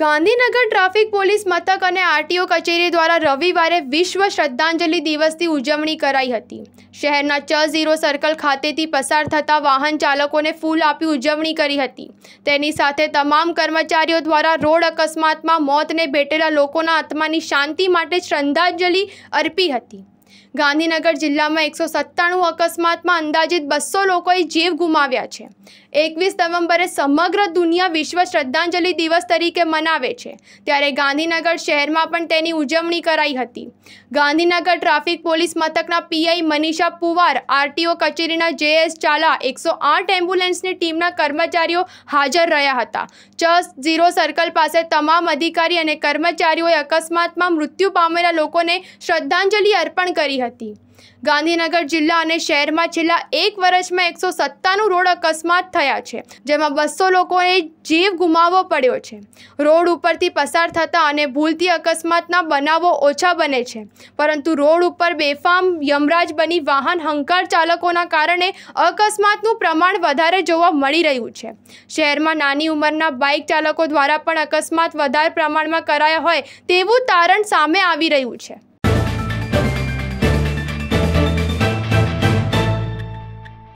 Gandhinagar traffic police મથક અને RTO કચેરી દ્વારા રવિવારે વિશ્વ શ્રદ્ધાંજલિ દિવસની ઉજવણી કરાઈ હતી શહેરના ચ ઝીરો સર્કલ ખાતેથી પસાર થતા વાહન ચાલકોને ફૂલ આપી ઉજવણી કરી હતી તેની સાથે તમામ કર્મચારીઓ દ્વારા રોડ અકસ્માતમાં મોતને ભેટેલા લોકોના આત્માની શાંતિ માટે શ્રદ્ધાંજલિ અર્પી હતી ગાંધીનગર જિલ્લામાં એકસો સત્તાણું અકસ્માતમાં અંદાજિત બસો લોકોએ જીવ ગુમાવ્યા છે એકવીસ નવેમ્બરે સમગ્ર દુનિયા વિશ્વ શ્રદ્ધાંજલિ દિવસ તરીકે મનાવે છે ત્યારે ગાંધીનગર શહેરમાં પણ તેની ઉજવણી કરાઈ હતી ગાંધીનગર ટ્રાફિક પોલીસ મથકના પીઆઈ મનીષા પુવાર આરટીઓ કચેરીના જેએસ ચાલા એકસો આઠ એમ્બ્યુલન્સની ટીમના કર્મચારીઓ હાજર રહ્યા હતા ચસ ઝીરો સર્કલ પાસે તમામ અધિકારી અને કર્મચારીઓએ અકસ્માતમાં મૃત્યુ પામેલા લોકોને શ્રદ્ધાંજલિ અર્પણ કરી હતી હતી ગાંધીનગર જિલ્લા અને શહેરમાં છેલ્લા એક વર્ષમાં એકસો સત્તાનું રોડ અકસ્માત થયા છે જેમાં બસો લોકોએ જીવ ગુમાવવો પડ્યો છે રોડ ઉપરથી પસાર થતા અને ભૂલથી અકસ્માતના બનાવો ઓછા બને છે પરંતુ રોડ ઉપર બેફામ યમરાજ બની વાહન હંકાર ચાલકોના કારણે અકસ્માતનું પ્રમાણ વધારે જોવા મળી રહ્યું છે શહેરમાં નાની ઉંમરના બાઇક ચાલકો દ્વારા પણ અકસ્માત વધારે પ્રમાણમાં કરાયા હોય તેવું તારણ સામે આવી રહ્યું છે